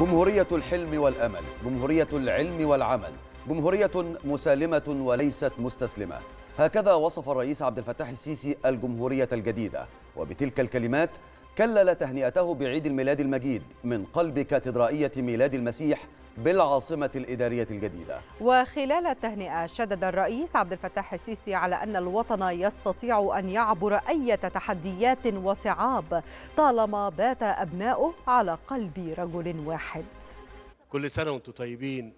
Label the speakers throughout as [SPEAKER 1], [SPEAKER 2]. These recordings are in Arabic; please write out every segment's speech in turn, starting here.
[SPEAKER 1] جمهورية الحلم والأمل جمهورية العلم والعمل جمهورية مسالمة وليست مستسلمة هكذا وصف الرئيس عبد الفتاح السيسي الجمهورية الجديدة وبتلك الكلمات كلل تهنئته بعيد الميلاد المجيد من قلب كاتدرائية ميلاد المسيح بالعاصمة الإدارية الجديدة
[SPEAKER 2] وخلال التهنئة شدد الرئيس عبد الفتاح السيسي على أن الوطن يستطيع أن يعبر أي تحديات وصعاب طالما بات أبناؤه على قلب رجل واحد
[SPEAKER 3] كل سنة وانتم طيبين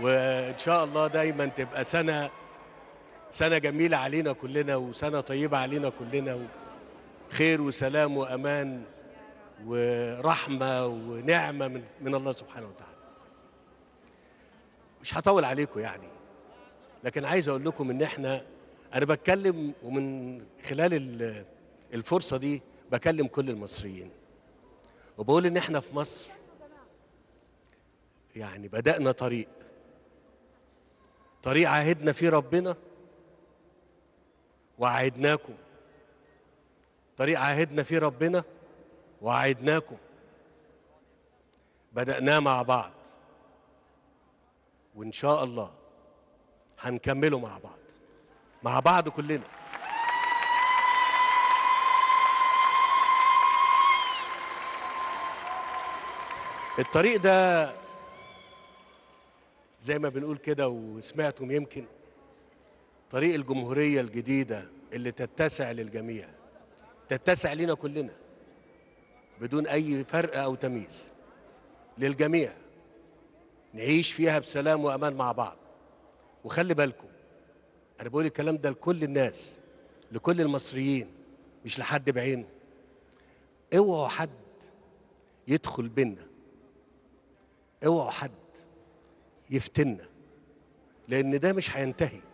[SPEAKER 3] وإن شاء الله دايما تبقى سنة سنة جميلة علينا كلنا وسنة طيبة علينا كلنا خير وسلام وأمان ورحمه ونعمه من, من الله سبحانه وتعالى. مش هطول عليكم يعني لكن عايز اقول لكم ان احنا انا بتكلم ومن خلال الفرصه دي بكلم كل المصريين وبقول ان احنا في مصر يعني بدانا طريق طريق عهدنا فيه ربنا وعهدناكم طريق عهدنا فيه ربنا وعدناكم بدأناه مع بعض وإن شاء الله هنكمله مع بعض مع بعض كلنا الطريق ده زي ما بنقول كده وسمعتم يمكن طريق الجمهورية الجديدة اللي تتسع للجميع تتسع لنا كلنا بدون أي فرق أو تمييز للجميع نعيش فيها بسلام وأمان مع بعض وخلي بالكم أنا بقول الكلام ده لكل الناس لكل المصريين مش لحد بعينه اوعوا حد يدخل بينا اوعوا حد يفتنا لأن ده مش هينتهي